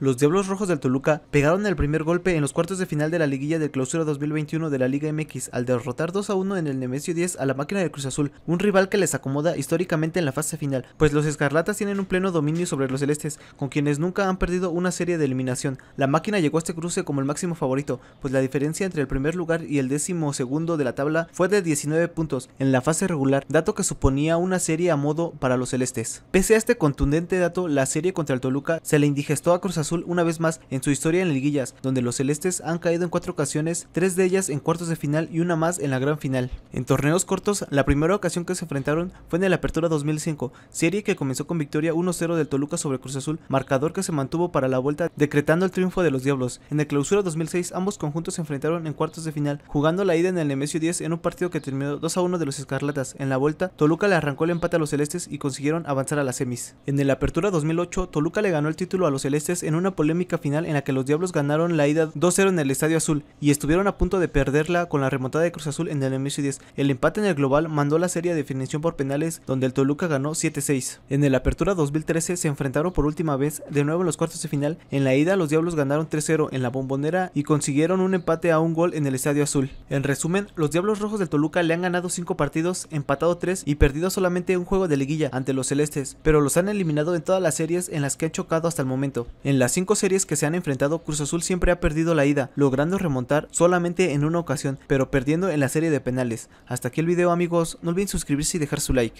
los Diablos Rojos del Toluca pegaron el primer golpe en los cuartos de final de la liguilla del clausura 2021 de la Liga MX al derrotar 2 a 1 en el Nemesio 10 a la máquina de Cruz Azul, un rival que les acomoda históricamente en la fase final, pues los Escarlatas tienen un pleno dominio sobre los Celestes, con quienes nunca han perdido una serie de eliminación. La máquina llegó a este cruce como el máximo favorito, pues la diferencia entre el primer lugar y el décimo segundo de la tabla fue de 19 puntos en la fase regular, dato que suponía una serie a modo para los Celestes. Pese a este contundente dato, la serie contra el Toluca se le indigestó a Cruz Azul una vez más en su historia en liguillas, donde los celestes han caído en cuatro ocasiones, tres de ellas en cuartos de final y una más en la gran final. En torneos cortos, la primera ocasión que se enfrentaron fue en la Apertura 2005, serie que comenzó con victoria 1-0 del Toluca sobre Cruz Azul, marcador que se mantuvo para la vuelta decretando el triunfo de los Diablos. En el Clausura 2006 ambos conjuntos se enfrentaron en cuartos de final, jugando la ida en el Nemesio 10 en un partido que terminó 2-1 de los Escarlatas. En la vuelta, Toluca le arrancó el empate a los Celestes y consiguieron avanzar a las semis. En el Apertura 2008, Toluca le ganó el título a los Celestes en un una polémica final en la que los Diablos ganaron la ida 2-0 en el Estadio Azul y estuvieron a punto de perderla con la remontada de Cruz Azul en el MX-10. El empate en el global mandó la serie de definición por penales donde el Toluca ganó 7-6. En el Apertura 2013 se enfrentaron por última vez de nuevo en los cuartos de final. En la ida los Diablos ganaron 3-0 en la bombonera y consiguieron un empate a un gol en el Estadio Azul. En resumen, los Diablos Rojos del Toluca le han ganado 5 partidos, empatado 3 y perdido solamente un juego de liguilla ante los celestes, pero los han eliminado en todas las series en las que han chocado hasta el momento. En la las cinco series que se han enfrentado, Cruz Azul siempre ha perdido la ida, logrando remontar solamente en una ocasión, pero perdiendo en la serie de penales. Hasta aquí el video amigos, no olviden suscribirse y dejar su like.